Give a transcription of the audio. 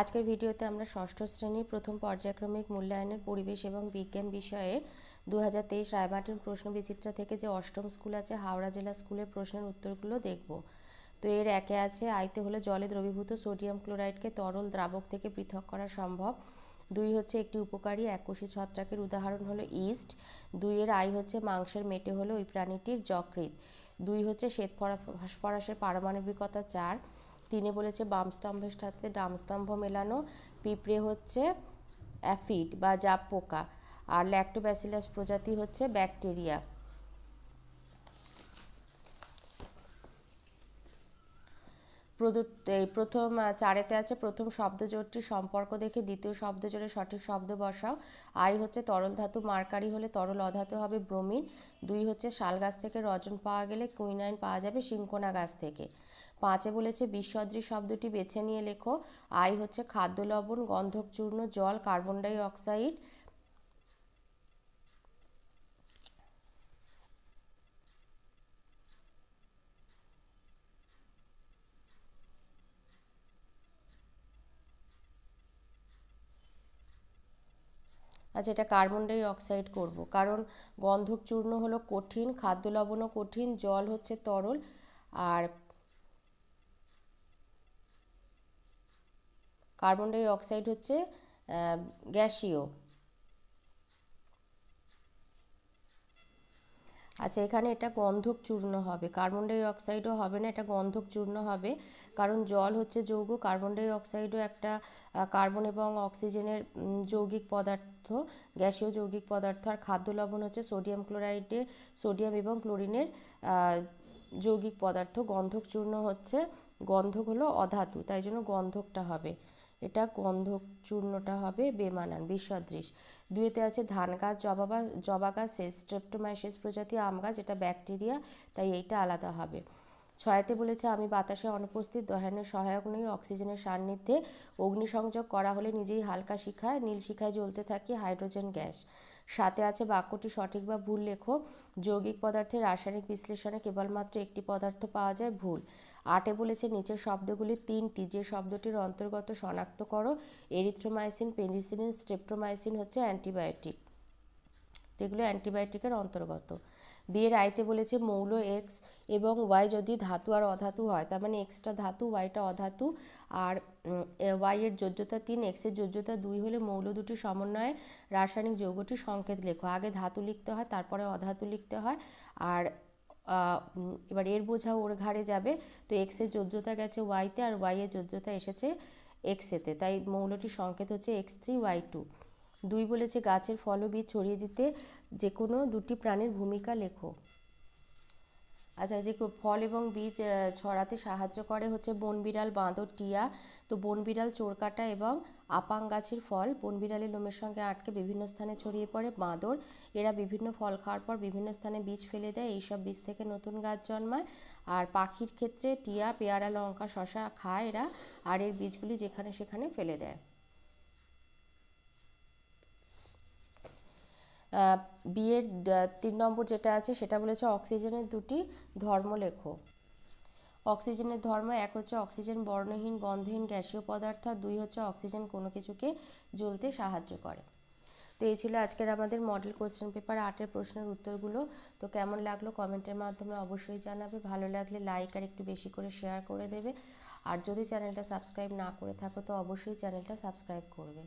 আজকের ভিডিওতে আমরা ষষ্ঠ শ্রেণীর প্রথম পর্যায়ক্রমিক মূল্যায়নের পরিবেশ এবং বিজ্ঞান বিষয়ে দু হাজার তেইশ রায়মাটির প্রশ্ন বিচিত্রা থেকে যে অষ্টম স্কুল আছে হাওড়া জেলা স্কুলের প্রশ্নের উত্তরগুলো দেখব তো এর একে আছে আইতে হলে জলে দ্রবীভূত সোডিয়াম ক্লোরাইডকে তরল দ্রাবক থেকে পৃথক করা সম্ভব দুই হচ্ছে একটি উপকারী এককোষী ছত্রাকের উদাহরণ হলো ইস্ট দুইয়ের আই হচ্ছে মাংসের মেটে হলো ওই প্রাণীটির যকৃত দুই হচ্ছে শ্বেত ফসফরাসের পারমাণবিকতা চার তিনে বলেছে বাম স্তম্ভের সাথে ডাম স্তম্ভ মেলানো পিঁপড়ে হচ্ছে অ্যাফিড বা জাপ পোকা আর ল্যাক্টোব্যাসিলাস প্রজাতি হচ্ছে ব্যাকটেরিয়া প্রদত্ত এই প্রথম চারেতে আছে প্রথম শব্দজোটটি সম্পর্ক দেখে দ্বিতীয় শব্দজোড়ে সঠিক শব্দ বসাও আই হচ্ছে তরল ধাতু মার্কারি হলে তরল অধাতু হবে ব্রোমিন দুই হচ্ছে শাল গাছ থেকে রজন পাওয়া গেলে কুইনাইন পাওয়া যাবে সিঙ্কোনা গাছ থেকে পাঁচে বলেছে বিশ্বদ্রী শব্দটি বেছে নিয়ে লেখো আই হচ্ছে খাদ্য লবণ গন্ধক চূর্ণ জল কার্বন ডাই অক্সাইড আচ্ছা এটা কার্বন ডাই অক্সাইড করব কারণ গন্ধক চূর্ণ হলো কঠিন খাদ্য লবণও কঠিন জল হচ্ছে তরল আর কার্বন ডাই অক্সাইড হচ্ছে গ্যাসীয় আচ্ছা এখানে এটা গন্ধক চূর্ণ হবে কার্বন ডাইঅক্সাইডও হবে না এটা গন্ধক চূর্ণ হবে কারণ জল হচ্ছে যৌগ কার্বন ডাইঅক্সাইডও একটা কার্বন এবং অক্সিজেনের যৌগিক পদার্থ গ্যাসীয় যৌগিক পদার্থ আর খাদ্য লবণ হচ্ছে সোডিয়াম ক্লোরাইডের সোডিয়াম এবং ক্লোরিনের যৌগিক পদার্থ গন্ধক চূর্ণ হচ্ছে গন্ধক হলো অধাতু তাই জন্য গন্ধকটা হবে এটা গন্ধক চূর্ণটা হবে বেমানান বিসদৃশ দুয়েতে আছে ধান গাছ জবা বা জবা গাছ সেস্ট্রেপ্টোমাইসিস প্রজাতি আম গাছ এটা ব্যাকটেরিয়া তাই এইটা আলাদা হবে ছয়াতে বলেছে আমি বাতাসে অনুপস্থিত দহানের সহায়ক নই অক্সিজেনের সান্নিধ্যে অগ্নিসংযোগ করা হলে নিজেই হালকা শিখায় নীল শিখায় জ্বলতে থাকি হাইড্রোজেন গ্যাস সাথে আছে বাক্যটি সঠিক বা ভুল লেখো যৌগিক পদার্থের রাসায়নিক বিশ্লেষণে কেবলমাত্র একটি পদার্থ পাওয়া যায় ভুল আটে বলেছে নিচের শব্দগুলি তিনটি যে শব্দটির অন্তর্গত শনাক্ত করো এরিথ্রোমাইসিন পেনিসিলিন স্ট্রেপ্টোমাইসিন হচ্ছে অ্যান্টিবায়োটিক যেগুলো অ্যান্টিবায়োটিকের অন্তর্গত বিয়ের আয়তে বলেছে মৌল এক্স এবং ওয়াই যদি ধাতু আর অধাতু হয় তার মানে এক্সটা ধাতু ওয়াইটা অধাতু আর ওয়াইয়ের যোজ্যতা তিন এক্সের যোজ্যতা দুই হলে মৌল দুটি সমন্বয়ে রাসায়নিক যৌগটি সংকেত লেখো আগে ধাতু লিখতে হয় তারপরে অধাতু লিখতে হয় আর এবার এর বোঝা ওর ঘাড়ে যাবে তো এক্সের যোজ্যতা গেছে ওয়াইতে আর ওয়াইয়ের যোজ্যতা এসেছে এক্সেতে তাই মৌলটির সংকেত হচ্ছে এক্স থ্রি ওয়াই টু দুই বলেছে গাছের ফল ও বীজ ছড়িয়ে দিতে যে কোনো দুটি প্রাণীর ভূমিকা লেখো আচ্ছা যে ফল এবং বীজ ছড়াতে সাহায্য করে হচ্ছে বন বিড়াল বাঁদর টিয়া তো বন বিড়াল চোরকাটা এবং আপাং গাছের ফল বন বিড়ালের লোমের সঙ্গে আটকে বিভিন্ন স্থানে ছড়িয়ে পড়ে বাঁদর এরা বিভিন্ন ফল খাওয়ার পর বিভিন্ন স্থানে বীজ ফেলে দেয় এইসব বীজ থেকে নতুন গাছ জন্মায় আর পাখির ক্ষেত্রে টিয়া পেয়ারা লঙ্কা শশা খায় এরা আর এর বীজগুলি যেখানে সেখানে ফেলে দেয় বিয়ের তিন নম্বর যেটা আছে সেটা বলেছে অক্সিজেনের দুটি ধর্ম লেখো অক্সিজেনের ধর্ম এক হচ্ছে অক্সিজেন বর্ণহীন গন্ধহীন গ্যাসীয় পদার্থ দুই হচ্ছে অক্সিজেন কোনো কিছুকে জ্বলতে সাহায্য করে তো এই ছিল আজকের আমাদের মডেল কোয়েশ্চেন পেপার আটের প্রশ্নের উত্তরগুলো তো কেমন লাগলো কমেন্টের মাধ্যমে অবশ্যই জানাবে ভালো লাগলে লাইক আর একটু বেশি করে শেয়ার করে দেবে আর যদি চ্যানেলটা সাবস্ক্রাইব না করে থাকো তো অবশ্যই চ্যানেলটা সাবস্ক্রাইব করবে